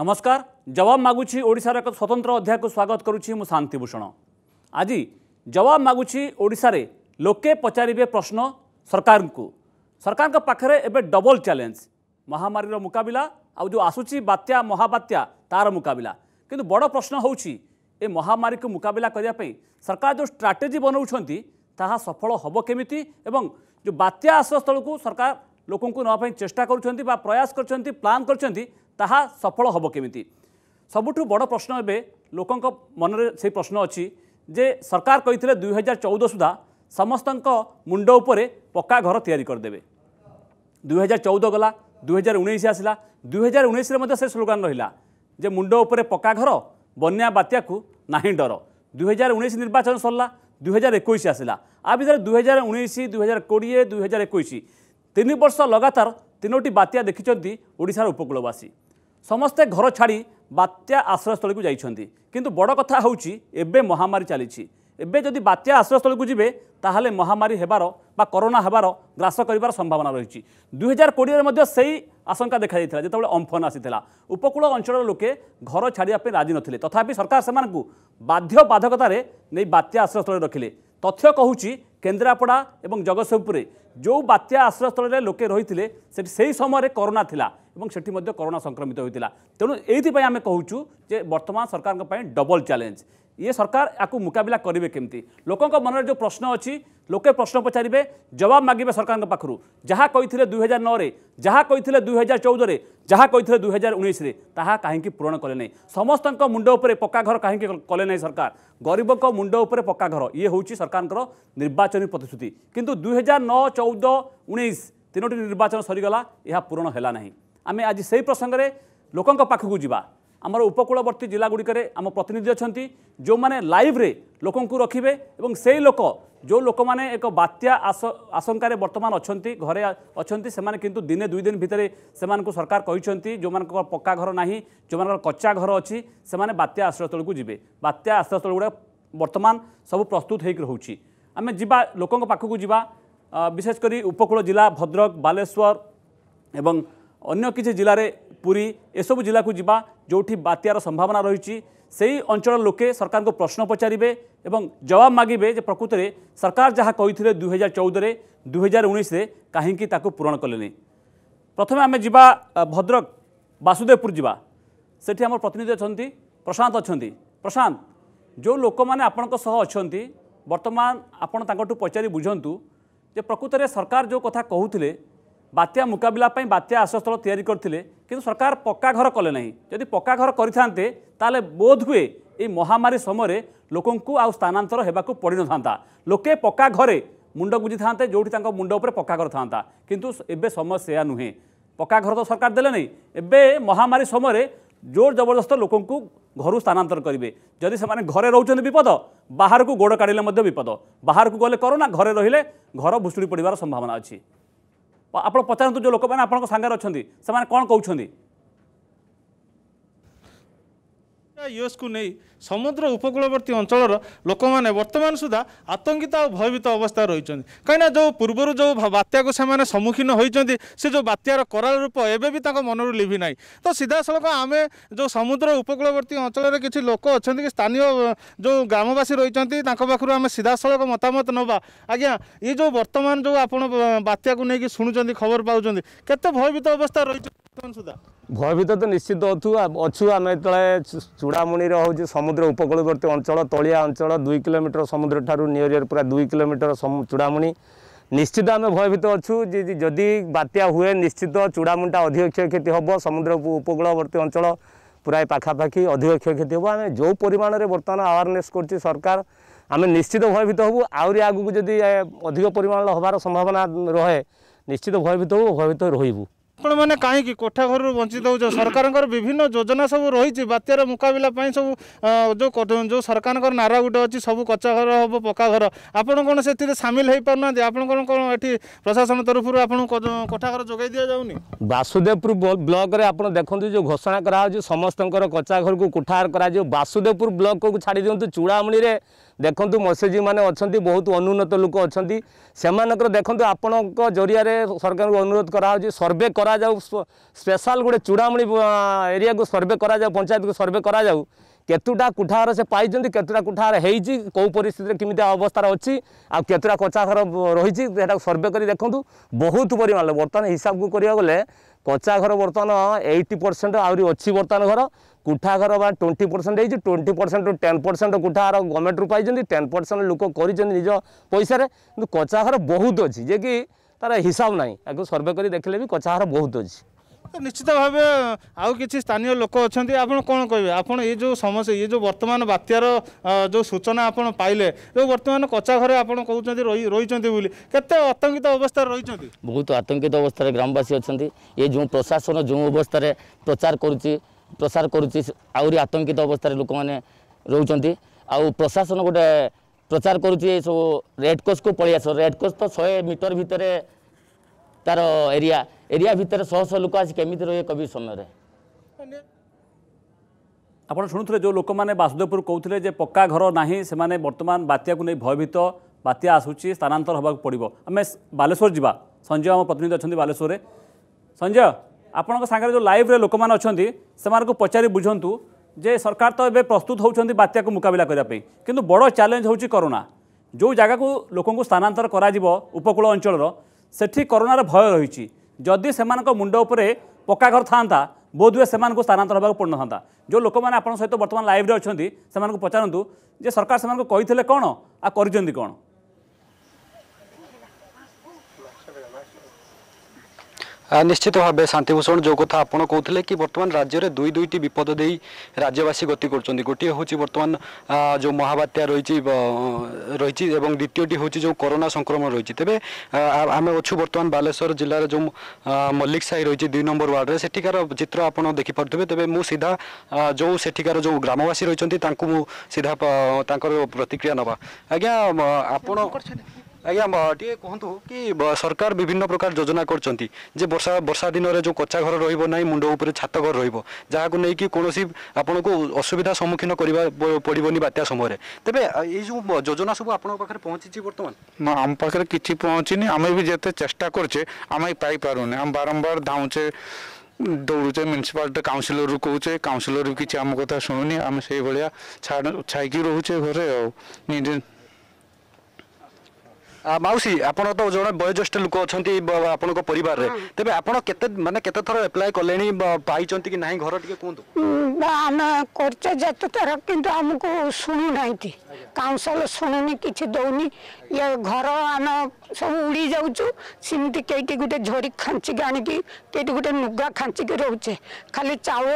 নমস্কার জবাব মাগুছি ওড়িশার এক স্বতন্ত্র অধ্যায়কে স্বাগত করুছি মু শান্তিভূষণ আজ জবাব মাগুছি ওড়িশার লোকে পচারিবে প্রশ্ন সরকারকে সরকার পাখে এবে ডবল চ্যালেঞ্জ মহামারীর মুকাবিলা আউ যে আসুচি বাত্যা মহাবাত্যা তার মুকাবিলা কিন্তু বড় প্রশ্ন হচ্ছে এ মহামারীকে মুকাবিলা করা সরকার যে স্ট্রাটেজি বনাউছেন তাহা সফল হব কেমিতি এবং যে বাত্যা আশ্রয়স্থলকু সরকার লোকଙ୍କୁ নেওয়া চেষ্টা করছেন বা প্রয়াস করছেন প্লান করছেন ତାହା ସଫଳ ହେବ କେମିତି ସବୁଠୁ ବଡ଼ ପ୍ରଶ୍ନ ଏବେ ଲୋକଙ୍କ ମନରେ ସେ ପ୍ରଶ୍ନ ଅଛି ଯେ ସରକାର କହିଥିଲେ ଦୁଇ ହଜାର ଚଉଦ ସୁଦ୍ଧା ସମସ୍ତଙ୍କ ମୁଣ୍ଡ ଉପରେ ପକ୍କା ଘର ତିଆରି କରିଦେବେ ଦୁଇ ହଜାର ଚଉଦ ଗଲା ଦୁଇ ହଜାର ଉଣେଇଶ ଆସିଲା ଦୁଇ ହଜାର ଉଣେଇଶରେ ମଧ୍ୟ ସେ ସ୍ଲୋଗାନ ରହିଲା ଯେ ମୁଣ୍ଡ ଉପରେ ପକ୍କା ଘର ବନ୍ୟା ବାତ୍ୟାକୁ ନାହିଁ ଡର ଦୁଇ ହଜାର ଉଣେଇଶ ନିର୍ବାଚନ ସରିଲା ଦୁଇ ହଜାର ଏକୋଇଶ ଆସିଲା ଆ ଭିତରେ ଦୁଇ ହଜାର ଉଣେଇଶ ଦୁଇ ହଜାର କୋଡ଼ିଏ ଦୁଇ ହଜାର ଏକୋଇଶ ତିନି ବର୍ଷ ଲଗାତାର ତିନୋଟି ବାତ୍ୟା ଦେଖିଛନ୍ତି ଓଡ଼ିଶାର ଉପକୂଳବାସୀ ସମସ୍ତେ ଘର ଛାଡ଼ି ବାତ୍ୟା ଆଶ୍ରୟସ୍ଥଳୀକୁ ଯାଇଛନ୍ତି କିନ୍ତୁ ବଡ଼ କଥା ହେଉଛି ଏବେ ମହାମାରୀ ଚାଲିଛି ଏବେ ଯଦି ବାତ୍ୟା ଆଶ୍ରୟସ୍ଥଳୀକୁ ଯିବେ ତାହେଲେ ମହାମାରୀ ହେବାର ବା କରୋନା ହେବାର ଗ୍ରାସ କରିବାର ସମ୍ଭାବନା ରହିଛି ଦୁଇହଜାର କୋଡ଼ିଏରେ ମଧ୍ୟ ସେଇ ଆଶଙ୍କା ଦେଖାଯାଇଥିଲା ଯେତେବେଳେ ଅମ୍ଫନ ଆସିଥିଲା ଉପକୂଳ ଅଞ୍ଚଳର ଲୋକେ ଘର ଛାଡ଼ିବା ପାଇଁ ରାଜି ନଥିଲେ ତଥାପି ସରକାର ସେମାନଙ୍କୁ ବାଧ୍ୟ ବାଧକତାରେ ନେଇ ବାତ୍ୟା ଆଶ୍ରୟସ୍ଥଳୀ ରଖିଲେ ତଥ୍ୟ କହୁଛି কেন্দ্রাপড়া এবং জগৎসিংহপুরে যে বাত্যা আশ্রয়স্থলের লোকে রয়েছে সেটি সেই সময় করোনা লা এবং সেটি মধ্যে করোনা সংক্রমিত হয়েছিল তেমন এইপাই আমি কুচু যে বর্তমান সরকার ডবল চ্যালেঞ্জ ইয়ে সরকার আকু মোকাবিলা করবে কমিটি লোক মনে যে প্রশ্ন অ লোকে প্রশ্ন পচারে জবাব মাগবে সরকার পাখু যা কে দুই হাজার নয় যা কে দুই হাজার চৌদরে যা কে দুই হাজার উনিশে তাহা কী পূরণ কলে না সমস্ত মুন্ড উপরে পকা ঘর কী কলে না সরকার গরিব মুন্ড উপরে পকা ঘর ইয়ে হচ্ছে সরকার নির্বাচনী প্রতিশ্রুতি কিন্তু দুই হাজার ন চৌদ উনিশ তিনোটি নির্বাচন সরিগলা এহা পূরণ হল না আমি আজ সেই প্রসঙ্গে লোক পাখক যা আমার উপকূলবর্তী জেলাগুড়ি আমার প্রতিনিধি অনেক যে লাইভ্রে লোক রাখবে এবং সেই লোক ଯେଉଁ ଲୋକମାନେ ଏକ ବାତ୍ୟା ଆଶଙ୍କାରେ ବର୍ତ୍ତମାନ ଅଛନ୍ତି ଘରେ ଅଛନ୍ତି ସେମାନେ କିନ୍ତୁ ଦିନେ ଦୁଇ ଦିନ ଭିତରେ ସେମାନଙ୍କୁ ସରକାର କହିଛନ୍ତି ଯେଉଁମାନଙ୍କର ପକ୍କା ଘର ନାହିଁ ଯେଉଁମାନଙ୍କର କଚ୍ଚା ଘର ଅଛି ସେମାନେ ବାତ୍ୟା ଆଶ୍ରୟସ୍ଥଳୀକୁ ଯିବେ ବାତ୍ୟା ଆଶ୍ରୟସ୍ଥଳୀ ଗୁଡ଼ା ବର୍ତ୍ତମାନ ସବୁ ପ୍ରସ୍ତୁତ ହୋଇକି ରହୁଛି ଆମେ ଯିବା ଲୋକଙ୍କ ପାଖକୁ ଯିବା ବିଶେଷ କରି ଉପକୂଳ ଜିଲ୍ଲା ଭଦ୍ରକ ବାଲେଶ୍ୱର ଏବଂ ଅନ୍ୟ କିଛି ଜିଲ୍ଲାରେ ପୁରୀ ଏସବୁ ଜିଲ୍ଲାକୁ ଯିବା ଯେଉଁଠି ବାତ୍ୟାର ସମ୍ଭାବନା ରହିଛି ସେହି ଅଞ୍ଚଳର ଲୋକେ ସରକାରଙ୍କୁ ପ୍ରଶ୍ନ ପଚାରିବେ ଏବଂ ଜବାବ ମାଗିବେ ଯେ ପ୍ରକୃତରେ ସରକାର ଯାହା କହିଥିଲେ ଦୁଇହଜାର ଚଉଦରେ ଦୁଇହଜାର ଉଣେଇଶରେ କାହିଁକି ତାକୁ ପୂରଣ କଲେନି ପ୍ରଥମେ ଆମେ ଯିବା ଭଦ୍ରକ ବାସୁଦେବପୁର ଯିବା ସେଠି ଆମର ପ୍ରତିନିଧି ଅଛନ୍ତି ପ୍ରଶାନ୍ତ ଅଛନ୍ତି ପ୍ରଶାନ୍ତ ଯେଉଁ ଲୋକମାନେ ଆପଣଙ୍କ ସହ ଅଛନ୍ତି ବର୍ତ୍ତମାନ ଆପଣ ତାଙ୍କଠୁ ପଚାରି ବୁଝନ୍ତୁ ଯେ ପ୍ରକୃତରେ ସରକାର ଯେଉଁ କଥା କହୁଥିଲେ ବାତ୍ୟା ମୁକାବିଲା ପାଇଁ ବାତ୍ୟା ଆଶ୍ରୟସ୍ଥଳ ତିଆରି କରିଥିଲେ କିନ୍ତୁ ସରକାର ପକ୍କା ଘର କଲେ ନାହିଁ ଯଦି ପକ୍କା ଘର କରିଥାନ୍ତେ ତାହେଲେ ବୋଧ ହୁଏ ଏଇ ମହାମାରୀ ସମୟରେ ଲୋକଙ୍କୁ ଆଉ ସ୍ଥାନାନ୍ତର ହେବାକୁ ପଡ଼ିନଥାନ୍ତା ଲୋକେ ପକ୍କା ଘରେ ମୁଣ୍ଡ ଗୁଜିଥାନ୍ତେ ଯେଉଁଠି ତାଙ୍କ ମୁଣ୍ଡ ଉପରେ ପକ୍କା ଘର ଥାଆନ୍ତା କିନ୍ତୁ ଏବେ ସମୟ ସେୟା ନୁହେଁ ପକ୍କା ଘର ତ ସରକାର ଦେଲେ ନାହିଁ ଏବେ ମହାମାରୀ ସମୟରେ ଜୋର ଜବରଦସ୍ତ ଲୋକଙ୍କୁ ଘରୁ ସ୍ଥାନାନ୍ତର କରିବେ ଯଦି ସେମାନେ ଘରେ ରହୁଛନ୍ତି ବିପଦ ବାହାରକୁ ଗୋଡ଼ କାଢ଼ିଲେ ମଧ୍ୟ ବିପଦ ବାହାରକୁ ଗଲେ କରୋନା ଘରେ ରହିଲେ ଘର ଭୁଷୁଡ଼ି ପଡ଼ିବାର ସମ୍ଭାବନା ଅଛି ଆପଣ ପଚାରନ୍ତୁ ଯେଉଁ ଲୋକମାନେ ଆପଣଙ୍କ ସାଙ୍ଗରେ ଅଛନ୍ତି ସେମାନେ କ'ଣ କହୁଛନ୍ତି ୟୁଏସ୍କୁ ନେଇ ସମୁଦ୍ର ଉପକୂଳବର୍ତ୍ତୀ ଅଞ୍ଚଳର ଲୋକମାନେ ବର୍ତ୍ତମାନ ସୁଦ୍ଧା ଆତଙ୍କିତ ଆଉ ଭୟଭୀତ ଅବସ୍ଥାରେ ରହିଛନ୍ତି କାହିଁକିନା ଯେଉଁ ପୂର୍ବରୁ ଯେଉଁ ବାତ୍ୟାକୁ ସେମାନେ ସମ୍ମୁଖୀନ ହୋଇଛନ୍ତି ସେ ଯେଉଁ ବାତ୍ୟାର କରାଳ ରୂପ ଏବେ ବି ତାଙ୍କ ମନରୁ ଲିଭି ନାହିଁ ତ ସିଧାସଳଖ ଆମେ ଯେଉଁ ସମୁଦ୍ର ଉପକୂଳବର୍ତ୍ତୀ ଅଞ୍ଚଳରେ କିଛି ଲୋକ ଅଛନ୍ତି କି ସ୍ଥାନୀୟ ଯେଉଁ ଗ୍ରାମବାସୀ ରହିଛନ୍ତି ତାଙ୍କ ପାଖରୁ ଆମେ ସିଧାସଳଖ ମତାମତ ନେବା ଆଜ୍ଞା ଏ ଯେଉଁ ବର୍ତ୍ତମାନ ଯେଉଁ ଆପଣ ବାତ୍ୟାକୁ ନେଇକି ଶୁଣୁଛନ୍ତି ଖବର ପାଉଛନ୍ତି କେତେ ଭୟଭୀତ ଅବସ୍ଥା ରହିଛନ୍ତି ବର୍ତ୍ତମାନ ସୁଦ୍ଧା ଭୟଭୀତ ତ ନିଶ୍ଚିତ ଅଛୁ ଅଛୁ ଆମେ ଯେତେବେଳେ ଚୂଡ଼ାମୁଣିର ହେଉଛି ସମୁଦ୍ର ଉପକୂଳବର୍ତ୍ତୀ ଅଞ୍ଚଳ ତଳିଆ ଅଞ୍ଚଳ ଦୁଇ କିଲୋମିଟର ସମୁଦ୍ର ଠାରୁ ନିୟରିୟର ପୁରା ଦୁଇ କିଲୋମିଟର ଚୂଡ଼ାମୁଣି ନିଶ୍ଚିତ ଆମେ ଭୟଭୀତ ଅଛୁ ଯଦି ବାତ୍ୟା ହୁଏ ନିଶ୍ଚିତ ଚୂଡ଼ାମୁଣିଟା ଅଧିକ କ୍ଷୟକ୍ଷତି ହେବ ସମୁଦ୍ର ଉପକୂଳବର୍ତ୍ତୀ ଅଞ୍ଚଳ ପ୍ରାୟ ପାଖାପାଖି ଅଧିକ କ୍ଷୟକ୍ଷତି ହେବ ଆମେ ଯେଉଁ ପରିମାଣରେ ବର୍ତ୍ତମାନ ଆୱାରନେସ୍ କରୁଛି ସରକାର ଆମେ ନିଶ୍ଚିତ ଭୟଭୀତ ହେବୁ ଆହୁରି ଆଗକୁ ଯଦି ଅଧିକ ପରିମାଣର ହେବାର ସମ୍ଭାବନା ରହେ ନିଶ୍ଚିତ ଭୟଭୀତ ହେବୁ ଭୟଭୀତ ରହିବୁ ଆପଣମାନେ କାହିଁକି କୋଠା ଘରରୁ ବଞ୍ଚିତ ହେଉଛ ସରକାରଙ୍କର ବିଭିନ୍ନ ଯୋଜନା ସବୁ ରହିଛି ବାତ୍ୟାର ମୁକାବିଲା ପାଇଁ ସବୁ ଯେଉଁ ଯେଉଁ ସରକାରଙ୍କର ନାରା ଗୋଟେ ଅଛି ସବୁ କଚ୍ଚା ଘର ହେବ ପକ୍କା ଘର ଆପଣ କ'ଣ ସେଥିରେ ସାମିଲ ହୋଇପାରୁନାହାନ୍ତି ଆପଣଙ୍କର କ'ଣ ଏଠି ପ୍ରଶାସନ ତରଫରୁ ଆପଣଙ୍କୁ କୋଠା ଘର ଯୋଗାଇ ଦିଆଯାଉନି ବାସୁଦେବପୁର ବ୍ଲକରେ ଆପଣ ଦେଖନ୍ତୁ ଯେଉଁ ଘୋଷଣା କରାହେଉଛି ସମସ୍ତଙ୍କର କଚ୍ଚା ଘରକୁ କୋଠା ଘର କରାଯିବ ବାସୁଦେବପୁର ବ୍ଲକକୁ ଛାଡ଼ି ଦିଅନ୍ତୁ ଚୂଡ଼ାମଣିରେ ଦେଖନ୍ତୁ ମତ୍ସ୍ୟଜୀବୀମାନେ ଅଛନ୍ତି ବହୁତ ଅନୁନ୍ନତ ଲୋକ ଅଛନ୍ତି ସେମାନଙ୍କର ଦେଖନ୍ତୁ ଆପଣଙ୍କ ଜରିଆରେ ସରକାରଙ୍କୁ ଅନୁରୋଧ କରାହେଉଛି ସର୍ଭେ କରାଯାଉ ସ୍ପେଶାଲ ଗୋଟେ ଚୂଡ଼ାମଣି ଏରିଆକୁ ସର୍ଭେ କରାଯାଉ ପଞ୍ଚାୟତକୁ ସର୍ଭେ କରାଯାଉ କେତୋଟା କୁଠାଘର ସେ ପାଇଛନ୍ତି କେତୋଟା କୁଠାଘର ହେଇଛି କେଉଁ ପରିସ୍ଥିତିରେ କେମିତି ଅବସ୍ଥାରେ ଅଛି ଆଉ କେତୋଟା କଚା ଘର ରହିଛି ସେଟାକୁ ସର୍ଭେ କରି ଦେଖନ୍ତୁ ବହୁତ ପରିମାଣରେ ବର୍ତ୍ତମାନ ହିସାବକୁ କରିବାକୁ ଗଲେ কচা ঘর বর্তমান এইট পরসেন্ট আছে বর্তমান ঘর কুঠা ঘর বা টোয়েন্টি পরসেন্ট হয়েছে twenty percent to ten percent কুঠা ঘর গভর্নমেন্ট পাইছেন টেন পরসেন্ট লোক করছেন নিজ পয়সার কিন্তু কচা ঘর বহুত অছে যে কি তার হিসাব নাই এখন সর্ভে করে দেখলে বি কচা ঘর বহুত অছে ନିଶ୍ଚିତ ଭାବେ ଆଉ କିଛି ସ୍ଥାନୀୟ ଲୋକ ଅଛନ୍ତି ଆପଣ କ'ଣ କହିବେ ଆପଣ ଏ ଯେଉଁ ସମସ୍ୟା ଇଏ ଯେଉଁ ବର୍ତ୍ତମାନ ବାତ୍ୟାର ଯେଉଁ ସୂଚନା ଆପଣ ପାଇଲେ ଯେଉଁ ବର୍ତ୍ତମାନ କଚ୍ଚା ଘରେ ଆପଣ କହୁଛନ୍ତି ରହିଛନ୍ତି ବୋଲି କେତେ ଆତଙ୍କିତ ଅବସ୍ଥାରେ ରହିଛନ୍ତି ବହୁତ ଆତଙ୍କିତ ଅବସ୍ଥାରେ ଗ୍ରାମବାସୀ ଅଛନ୍ତି ଏ ଯେଉଁ ପ୍ରଶାସନ ଯେଉଁ ଅବସ୍ଥାରେ ପ୍ରଚାର କରୁଛି ପ୍ରସାର କରୁଛି ଆହୁରି ଆତଙ୍କିତ ଅବସ୍ଥାରେ ଲୋକମାନେ ରହୁଛନ୍ତି ଆଉ ପ୍ରଶାସନ ଗୋଟେ ପ୍ରଚାର କରୁଛି ଏସବୁ ରେଡ଼୍ କୋଷ୍ଟକୁ ପଳେଇ ଆସ ରେଡ଼୍ କୋଷ୍ଟ ତ ଶହେ ମିଟର ଭିତରେ ତାର ଏରିଆ ଏରିଆ ଭିତରେ ଶହ ଶହ ଲୋକ ଆସି କେମିତି ରହିବେ କୋଭିଡ଼ ସମୟରେ ଆପଣ ଶୁଣୁଥିଲେ ଯେଉଁ ଲୋକମାନେ ବାସୁଦେବପୁର କହୁଥିଲେ ଯେ ପକ୍କା ଘର ନାହିଁ ସେମାନେ ବର୍ତ୍ତମାନ ବାତ୍ୟାକୁ ନେଇ ଭୟଭୀତ ବାତ୍ୟା ଆସୁଛି ସ୍ଥାନାନ୍ତର ହେବାକୁ ପଡ଼ିବ ଆମେ ବାଲେଶ୍ୱର ଯିବା ସଞ୍ଜୟ ଆମ ପ୍ରତିନିଧି ଅଛନ୍ତି ବାଲେଶ୍ୱରରେ ସଞ୍ଜୟ ଆପଣଙ୍କ ସାଙ୍ଗରେ ଯେଉଁ ଲାଇଭ୍ରେ ଲୋକମାନେ ଅଛନ୍ତି ସେମାନଙ୍କୁ ପଚାରି ବୁଝନ୍ତୁ ଯେ ସରକାର ତ ଏବେ ପ୍ରସ୍ତୁତ ହେଉଛନ୍ତି ବାତ୍ୟାକୁ ମୁକାବିଲା କରିବା ପାଇଁ କିନ୍ତୁ ବଡ଼ ଚ୍ୟାଲେଞ୍ଜ ହେଉଛି କରୋନା ଯେଉଁ ଜାଗାକୁ ଲୋକଙ୍କୁ ସ୍ଥାନାନ୍ତର କରାଯିବ ଉପକୂଳ ଅଞ୍ଚଳର ସେଠି କରୋନାର ଭୟ ରହିଛି ଯଦି ସେମାନଙ୍କ ମୁଣ୍ଡ ଉପରେ ପକ୍କା ଘର ଥାଆନ୍ତା ବୋଧ ହୁଏ ସେମାନଙ୍କୁ ସ୍ଥାନାନ୍ତର ହେବାକୁ ପଡ଼ିନଥାନ୍ତା ଯେଉଁ ଲୋକମାନେ ଆପଣଙ୍କ ସହିତ ବର୍ତ୍ତମାନ ଲାଇଭ୍ରେ ଅଛନ୍ତି ସେମାନଙ୍କୁ ପଚାରନ୍ତୁ ଯେ ସରକାର ସେମାନଙ୍କୁ କହିଥିଲେ କ'ଣ ଆଉ କରିଛନ୍ତି କ'ଣ ନିଶ୍ଚିତ ଭାବେ ଶାନ୍ତିଭୂଷଣ ଯେଉଁ କଥା ଆପଣ କହୁଥିଲେ କି ବର୍ତ୍ତମାନ ରାଜ୍ୟରେ ଦୁଇ ଦୁଇଟି ବିପଦ ଦେଇ ରାଜ୍ୟବାସୀ ଗତି କରୁଛନ୍ତି ଗୋଟିଏ ହେଉଛି ବର୍ତ୍ତମାନ ଯେଉଁ ମହାବାତ୍ୟା ରହିଛି ରହିଛି ଏବଂ ଦ୍ୱିତୀୟଟି ହେଉଛି ଯେଉଁ କରୋନା ସଂକ୍ରମଣ ରହିଛି ତେବେ ଆମେ ଅଛୁ ବର୍ତ୍ତମାନ ବାଲେଶ୍ୱର ଜିଲ୍ଲାର ଯେଉଁ ମଲ୍ଲିକ ସାହି ରହିଛି ଦୁଇ ନମ୍ବର ୱାର୍ଡ଼ରେ ସେଠିକାର ଚିତ୍ର ଆପଣ ଦେଖିପାରୁଥିବେ ତେବେ ମୁଁ ସିଧା ଯେଉଁ ସେଠିକାର ଯେଉଁ ଗ୍ରାମବାସୀ ରହିଛନ୍ତି ତାଙ୍କୁ ମୁଁ ସିଧା ତାଙ୍କର ପ୍ରତିକ୍ରିୟା ନେବା ଆଜ୍ଞା ଆପଣ আজ্ঞা টিকিয়ে কুহতু কি সরকার বিভিন্ন প্রকার যোজনা করছেন যে বর্ষা বর্ষা দিনরে যে কচ্চা ঘর রহব না মুন্ড উপরে ছাত ঘর রহব যা নেই কোণী আপনার অসুবিধা সম্মুখীন করা পড়বনি বাত্যা সময় তবে এই যে যোজনা সব আপনার পাখে পৌঁছিছি বর্তমান না আমার পাখে কিছু পৌঁছিনি আমি বি যেতে চেষ্টা করছে আমি পাইপারুনি আমি বারম্বার ধাউছে দৌড়ুছে মিউনিসিপালিটি কাউন্সিলর কৌছে কাউন্সিলর কিছু আমার কথা শুনুনি আমি সেইভাবে ছাড় ছাইকি রহুছে ঘরে আও নিজে ମାଉସୀ ଆପଣ ତ ଜଣେ ବୟୋଜ୍ୟେଷ୍ଠ ଲୋକ ଅଛନ୍ତି ଆପଣଙ୍କ ପରିବାରରେ ତେବେ ଆପଣ କେତେ ମାନେ କେତେ ଥର ଆପ୍ଲାଏ କଲେଣି ପାଇଛନ୍ତି କି ନାହିଁ ଘର ଟିକେ କୁହନ୍ତୁ ଆମେ କରିଛେ ଯେତେ ଥର କିନ୍ତୁ ଆମକୁ ଶୁଣୁନାହାନ୍ତି କାଉନସଲ ଶୁଣୁନି କିଛି ଦଉନି ଇଏ ଘର ଆମେ ସବୁ ଉଡ଼ି ଯାଉଛୁ ସେମିତି କେଇଟି ଗୋଟେ ଝୋରି ଖାଞ୍ଚିକି ଆଣିକି କେଇଟି ଗୋଟେ ଲୁଗା ଖାଞ୍ଚିକି ରହୁଛେ ଖାଲି ଚାଉଳ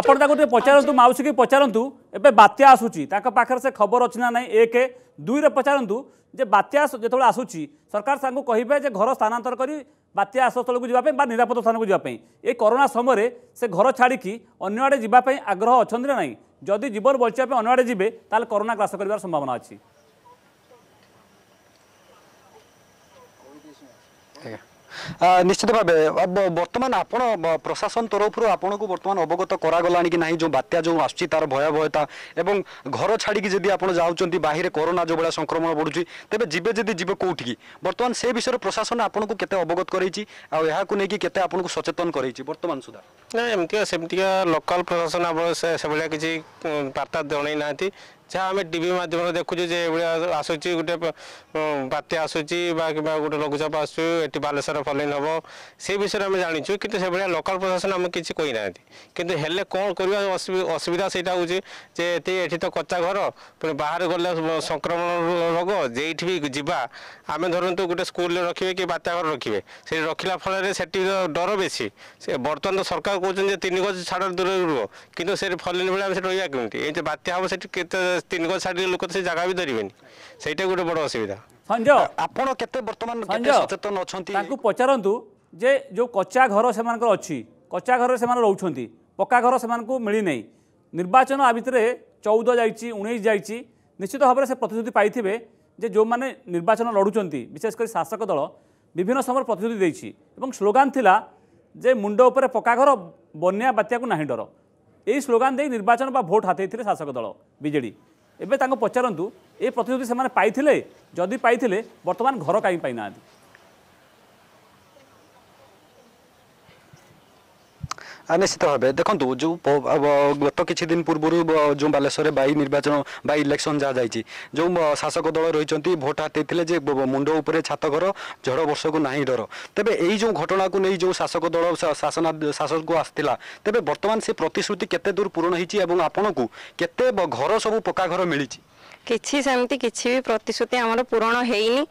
ଆପଣ ତାକୁ ଟିକେ ପଚାରନ୍ତୁ ମାଉସୀକି ପଚାରନ୍ତୁ ଏବେ ବାତ୍ୟା ଆସୁଛି ତାଙ୍କ ପାଖରେ ସେ ଖବର ଅଛି ନା ନାହିଁ ଏକ ଦୁଇରେ ପଚାରନ୍ତୁ ଯେ ବାତ୍ୟା ଯେତେବେଳେ ଆସୁଛି ସରକାର ତାଙ୍କୁ କହିବେ ଯେ ଘର ସ୍ଥାନାନ୍ତର କରି ବାତ୍ୟା ଆଶ୍ରୟସ୍ଥଳକୁ ଯିବା ପାଇଁ ବା ନିରାପଦ ସ୍ଥାନକୁ ଯିବା ପାଇଁ ଏଇ କରୋନା ସମୟରେ ସେ ଘର ଛାଡ଼ିକି ଅନ୍ୟଆଡ଼େ ଯିବା ପାଇଁ ଆଗ୍ରହ ଅଛନ୍ତି ନା ନାହିଁ ଯଦି ଜୀବନ ବଞ୍ଚିବା ପାଇଁ ଅନ୍ୟଆଡ଼େ ଯିବେ ତାହେଲେ କରୋନା ଗ୍ରାସ କରିବାର ସମ୍ଭାବନା ଅଛି ନିଶ୍ଚିତ ଭାବେ ବର୍ତ୍ତମାନ ଆପଣ ପ୍ରଶାସନ ତରଫରୁ ଆପଣଙ୍କୁ ବର୍ତ୍ତମାନ ଅବଗତ କରାଗଲାଣି କି ନାହିଁ ଯେଉଁ ବାତ୍ୟା ଯେଉଁ ଆସୁଛି ତାର ଭୟାବହତା ଏବଂ ଘର ଛାଡ଼ିକି ଯଦି ଆପଣ ଯାଉଛନ୍ତି ବାହିରେ କରୋନା ଯେଉଁଭଳିଆ ସଂକ୍ରମଣ ବଢ଼ୁଛି ତେବେ ଯିବେ ଯଦି ଯିବେ କେଉଁଠିକି ବର୍ତ୍ତମାନ ସେ ବିଷୟରେ ପ୍ରଶାସନ ଆପଣଙ୍କୁ କେତେ ଅବଗତ କରେଇଛି ଆଉ ଏହାକୁ ନେଇକି କେତେ ଆପଣଙ୍କୁ ସଚେତନ କରେଇଛି ବର୍ତ୍ତମାନ ସୁଦ୍ଧା ନା ଏମିତିକା ସେମିତିକା ଲୋକାଲ ପ୍ରଶାସନ ଆପଣ ସେଭଳିଆ କିଛି ବାର୍ତ୍ତା ଜଣାଇ ନାହାନ୍ତି ଯାହା ଆମେ ଟିଭି ମାଧ୍ୟମରେ ଦେଖୁଛୁ ଯେ ଏଭଳିଆ ଆସୁଛି ଗୋଟେ ବାତ୍ୟା ଆସୁଛି ବା କିମ୍ବା ଗୋଟେ ଲଘୁଚାପ ଆସୁଛି ଏଠି ବାଲେଶ୍ୱର ଫଲେନ୍ ହେବ ସେ ବିଷୟରେ ଆମେ ଜାଣିଛୁ କିନ୍ତୁ ସେଭଳିଆ ଲୋକାଲ୍ ପ୍ରଶାସନ ଆମକୁ କିଛି କହିନାହାନ୍ତି କିନ୍ତୁ ହେଲେ କ'ଣ କରିବା ଅସୁବିଧା ସେଇଟା ହେଉଛି ଯେ ଏଠି ଏଠି ତ କଚ୍ଚା ଘର ପୁଣି ବାହାରେ ଗଲେ ସଂକ୍ରମଣ ରୋଗ ଯେଇଠି ବି ଯିବା ଆମେ ଧରନ୍ତୁ ଗୋଟେ ସ୍କୁଲରେ ରଖିବେ କି ବାତ୍ୟା ଘର ରଖିବେ ସେଠି ରଖିଲା ଫଳରେ ସେଠି ଡର ବେଶୀ ସେ ବର୍ତ୍ତମାନ ତ ସରକାର କହୁଛନ୍ତି ଯେ ତିନି ଗଛ ଛାଡ଼ ଦୂରରେ ରୁହ କିନ୍ତୁ ସେଠି ଫଲେନ୍ ବେଳେ ଆମେ ସେଠି ରହିବା କେମିତି ଏମିତି ବାତ୍ୟା ହେବ ସେଠି କେତେ ତିନି କୋଟି ଷାଠିଏ ଲୋକ ସେ ଜାଗା ବି ଧରିବେନି ସେଇଟା ଗୋଟେ ବଡ଼ ଅସୁବିଧା ସଞ୍ଜୟ ଆପଣ କେତେ ବର୍ତ୍ତମାନ ସଚେତନ ଅଛନ୍ତି ତାଙ୍କୁ ପଚାରନ୍ତୁ ଯେ ଯେଉଁ କଚା ଘର ସେମାନଙ୍କର ଅଛି କଚା ଘରରେ ସେମାନେ ରହୁଛନ୍ତି ପକ୍କା ଘର ସେମାନଙ୍କୁ ମିଳିନାହିଁ ନିର୍ବାଚନ ଆ ଭିତରେ ଚଉଦ ଯାଇଛି ଉଣେଇଶ ଯାଇଛି ନିଶ୍ଚିତ ଭାବରେ ସେ ପ୍ରତିଶ୍ରୁତି ପାଇଥିବେ ଯେ ଯେଉଁମାନେ ନିର୍ବାଚନ ଲଢ଼ୁଛନ୍ତି ବିଶେଷ କରି ଶାସକ ଦଳ ବିଭିନ୍ନ ସମୟରେ ପ୍ରତିଶ୍ରୁତି ଦେଇଛି ଏବଂ ସ୍ଲୋଗାନ୍ ଥିଲା ଯେ ମୁଣ୍ଡ ଉପରେ ପକ୍କା ଘର ବନ୍ୟା ବାତ୍ୟାକୁ ନାହିଁ ଡର এই ସ୍ଲୋଗାନ ଦେଇ ନିର୍ବାଚନ ବା ଭୋଟ୍ ହାତେଇଥିଲେ ଶାସକ ଦଳ ବିଜେଡ଼ି ଏବେ ତାଙ୍କୁ ପଚାରନ୍ତୁ ଏ ପ୍ରତିଶ୍ରୁତି ସେମାନେ ପାଇଥିଲେ ଯଦି ପାଇଥିଲେ ବର୍ତ୍ତମାନ ଘର କାହିଁକି ପାଇନାହାନ୍ତି নিশ্চিত ভাবে দেখন্তু ଯେଉଁ ଗତ କିଛି ଦିନ ପୂର୍ବରୁ ଯେଉଁ ବାଲେଶ୍ୱରରେ ବାଇ ନିର୍ବାଚନ ବାଇ ଇଲେକ୍ସନ୍ ଯାହା ଯାଇଛି ଯେଉଁ ଶାସକ ଦଳ ରହିଛନ୍ତି ଭୋଟ୍ ହାତେଇଥିଲେ ଯେ ମୁଣ୍ଡ ଉପରେ ଛାତ ଘର ଝଡ଼ ବର୍ଷକୁ ନାହିଁ ଡର ତେବେ ଏଇ ଯେଉଁ ଘଟଣାକୁ ନେଇ ଯେଉଁ ଶାସକ ଦଳ ଶାସନ ଶାସନକୁ ଆସିଥିଲା ତେବେ ବର୍ତ୍ତମାନ ସେ ପ୍ରତିଶ୍ରୁତି କେତେ ଦୂର ପୂରଣ ହେଇଛି ଏବଂ ଆପଣଙ୍କୁ କେତେ ଘର ସବୁ ପକ୍କା ଘର ମିଳିଛି କିଛି ସେମିତି କିଛି ବି ପ୍ରତିଶ୍ରୁତି ଆମର ପୂରଣ ହେଇନି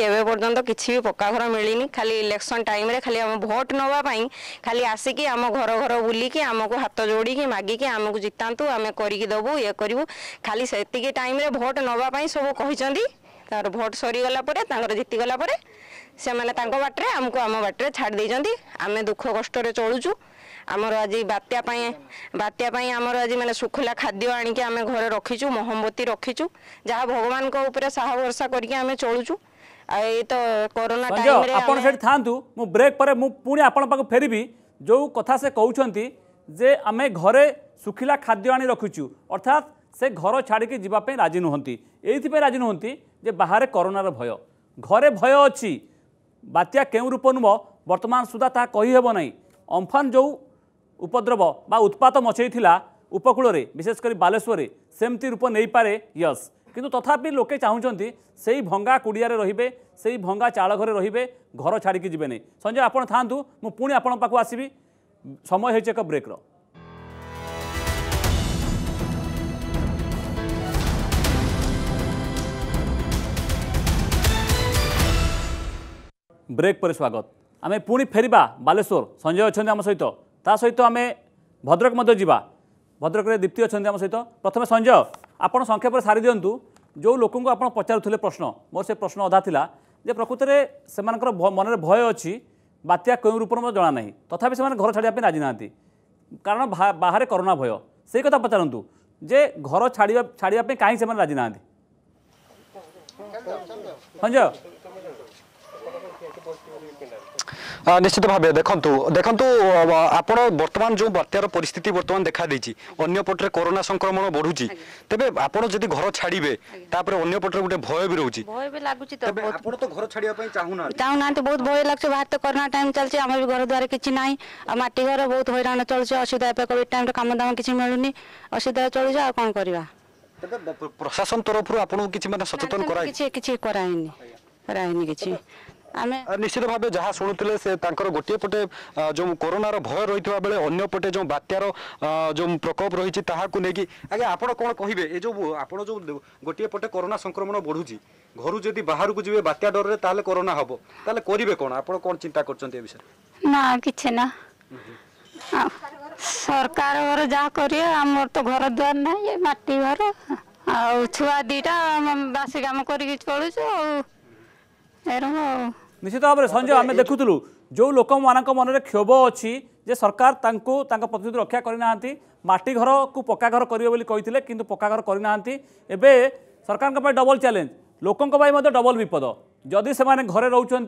କେବେ ପର୍ଯ୍ୟନ୍ତ କିଛି ବି ପକ୍କା ଘର ମିଳିନି ଖାଲି ଇଲେକ୍ସନ ଟାଇମରେ ଖାଲି ଆମ ଭୋଟ ନବା ପାଇଁ ଖାଲି ଆସିକି ଆମ ଘର ଘର ବୁଲିକି ଆମକୁ ହାତ ଯୋଡ଼ିକି ମାଗିକି ଆମକୁ ଜିତାନ୍ତୁ ଆମେ କରିକି ଦବୁ ଇଏ କରିବୁ ଖାଲି ସେତିକି ଟାଇମରେ ଭୋଟ ନବା ପାଇଁ ସବୁ କହିଛନ୍ତି ତାଙ୍କର ଭୋଟ ସରିଗଲା ପରେ ତାଙ୍କର ଜିତିଗଲା ପରେ ସେମାନେ ତାଙ୍କ ବାଟରେ ଆମକୁ ଆମ ବାଟରେ ଛାଡ଼ି ଦେଇଛନ୍ତି ଆମେ ଦୁଃଖ କଷ୍ଟରେ ଚଳୁଛୁ ଆମର ଆଜି ବାତ୍ୟା ପାଇଁ ବାତ୍ୟା ପାଇଁ ଆମର ଆଜି ମାନେ ଶୁଖିଲା ଖାଦ୍ୟ ଆଣିକି ଆମେ ଘରେ ରଖିଛୁ ମହମବତୀ ରଖିଛୁ ଯାହା ଭଗବାନଙ୍କ ଉପରେ ସାହ ଭରସା କରିକି ଆମେ ଚଳୁଛୁ ଆଉ ଏଇ ତ କରୋନା ଆପଣ ସେଠି ଥାଆନ୍ତୁ ମୁଁ ବ୍ରେକ୍ ପରେ ମୁଁ ପୁଣି ଆପଣଙ୍କ ପାଖକୁ ଫେରିବି ଯେଉଁ କଥା ସେ କହୁଛନ୍ତି ଯେ ଆମେ ଘରେ ଶୁଖିଲା ଖାଦ୍ୟ ଆଣି ରଖିଛୁ ଅର୍ଥାତ୍ ସେ ଘର ଛାଡ଼ିକି ଯିବା ପାଇଁ ରାଜି ନୁହନ୍ତି ଏଇଥିପାଇଁ ରାଜି ନୁହନ୍ତି ଯେ ବାହାରେ କରୋନାର ଭୟ ଘରେ ଭୟ ଅଛି ବାତ୍ୟା କେଉଁ ରୂପ ନୁହଁ ବର୍ତ୍ତମାନ ସୁଦ୍ଧା ତାହା କହିହେବ ନାହିଁ ଅମ୍ଫାନ ଯେଉଁ ଉପଦ୍ରବ ବା ଉତ୍ପାତ ମଚେଇଥିଲା ଉପକୂଳରେ ବିଶେଷ କରି ବାଲେଶ୍ୱରରେ ସେମିତି ରୂପ ନେଇପାରେ ୟସ୍ କିନ୍ତୁ ତଥାପି ଲୋକେ ଚାହୁଁଛନ୍ତି ସେଇ ଭଙ୍ଗା କୁଡ଼ିଆରେ ରହିବେ ସେଇ ଭଙ୍ଗା ଚାଳ ଘରେ ରହିବେ ଘର ଛାଡ଼ିକି ଯିବେ ନାହିଁ ସଞ୍ଜୟ ଆପଣ ଥାଆନ୍ତୁ ମୁଁ ପୁଣି ଆପଣଙ୍କ ପାଖକୁ ଆସିବି ସମୟ ହେଉଛି ଏକ ବ୍ରେକ୍ର ବ୍ରେକ୍ ପରେ ସ୍ୱାଗତ ଆମେ ପୁଣି ଫେରିବା ବାଲେଶ୍ୱର ସଞ୍ଜୟ ଅଛନ୍ତି ଆମ ସହିତ ତା ସହିତ ଆମେ ଭଦ୍ରକ ମଧ୍ୟ ଯିବା ଭଦ୍ରକରେ ଦୀପ୍ତି ଅଛନ୍ତି ଆମ ସହିତ ପ୍ରଥମେ ସଞ୍ଜୟ ଆପଣ ସଂକ୍ଷେପରେ ସାରିଦିଅନ୍ତୁ ଯେଉଁ ଲୋକଙ୍କୁ ଆପଣ ପଚାରୁଥିଲେ ପ୍ରଶ୍ନ ମୋର ସେ ପ୍ରଶ୍ନ ଅଧା ଥିଲା ଯେ ପ୍ରକୃତରେ ସେମାନଙ୍କର ମନରେ ଭୟ ଅଛି ବାତ୍ୟା କେଉଁ ରୂପରେ ମୋତେ ଜଣାନାହିଁ ତଥାପି ସେମାନେ ଘର ଛାଡ଼ିବା ପାଇଁ ରାଜି ନାହାନ୍ତି କାରଣ ବାହାରେ କରୋନା ଭୟ ସେଇ କଥା ପଚାରନ୍ତୁ ଯେ ଘର ଛାଡ଼ିବା ଛାଡ଼ିବା ପାଇଁ କାହିଁକି ସେମାନେ ରାଜି ନାହାନ୍ତି ସଞ୍ଜୟ ନିଶ୍ଚିତ ଭାବେ ଦେଖନ୍ତୁ ଦେଖନ୍ତୁ ଆପଣ ବର୍ତ୍ତମାନ ଯେଉଁ ବାତ୍ୟାର ପରିସ୍ଥିତି ବର୍ତ୍ତମାନ ଦେଖାଦେଇଛି ଅନ୍ୟ ପଟରେ କରୋନା ସଂକ୍ରମଣ ବଢୁଛି ତେବେ ଆପଣ ଯଦି ଘର ଛାଡିବେ ତାପରେ ଅନ୍ୟ ପଟରେ ଗୋଟେ ଭୟ ବି ରହୁଛି ଭୟ ବି ଲାଗୁଛି ତ ଆପଣ ତ ଘର ଛାଡିବା ପାଇଁ ଚାହୁଁନାହାନ୍ତି ଚାହୁଁନାହାନ୍ତି ବହୁତ ଭୟ ଲାଗୁଛି ବାହାର ତ କରୋନା ଟାଇମ୍ ଚାଲିଛି ଆମର ବି ଘର ଦ୍ୱାର କିଛି ନାହିଁ ଆଉ ମାଟି ଘର ବହୁତ ହଇରାଣ ଚଳୁଛି ଅସୁବିଧା ଏବେ କୋଭିଡ ଟାଇମ୍ରେ କାମ ଦାମ କିଛି ମିଳୁନି ଅସୁବିଧା ଚଳୁଛି ଆଉ କ'ଣ କରିବା ପ୍ରଶାସନ ତରଫରୁ ଆପଣଙ୍କୁ କିଛି ମାନେ ସଚେତନ କରାଇ କିଛି କିଛି କରାହେଇନି କରାହେଇନି କିଛି ନିଶ୍ଚିତ ଭାବେ ଯାହା ଶୁଣୁଥିଲେ ସେ ତାଙ୍କର ଗୋଟିଏ ପଟେ ଯେଉଁ କରୋନାର ଭୟ ରହିଥିବା ବେଳେ ଅନ୍ୟ ପଟେ ଯେଉଁ ବାତ୍ୟାର ଯେଉଁ ପ୍ରକୋପ ରହିଛି ତାହାକୁ ନେଇକି ଆଜ୍ଞା ଆପଣ କ'ଣ କହିବେ ଏ ଯେଉଁ ଆପଣ ଯେଉଁ ଗୋଟିଏ ପଟେ କରୋନା ସଂକ୍ରମଣ ବଢ଼ୁଛି ଘରୁ ଯଦି ବାହାରକୁ ଯିବେ ବାତ୍ୟା ଡରରେ ତାହେଲେ କରୋନା ହେବ ତାହେଲେ କରିବେ କ'ଣ ଆପଣ କ'ଣ ଚିନ୍ତା କରୁଛନ୍ତି ଏ ବିଷୟରେ ନା କିଛି ନା ସରକାର ଘର ଯାହା କରିବେ ଆମର ତ ଘର ଦ୍ୱାର ନାହିଁ ଏ ମାଟି ଘର ଆଉ ଛୁଆ ଦୁଇଟା ବାସି କାମ କରିକି ଚଳୁଛୁ ଆଉ ଏରମ ଆଉ নিশ্চিত ভাবে সঞ্জয় আমি দেখুলু যে লোক মনরে ক্ষোভ অছি যে সরকার তাঁর তাঁর প্রতিশ্রুতি রক্ষা করে না মাটি কু পকা ঘর করবে বলে কে কিন্তু পকা ঘর করে না এবে সরকার ডবল চ্যালেঞ্জ লোক ডবল বিপদ যদি সে ঘরে রোচান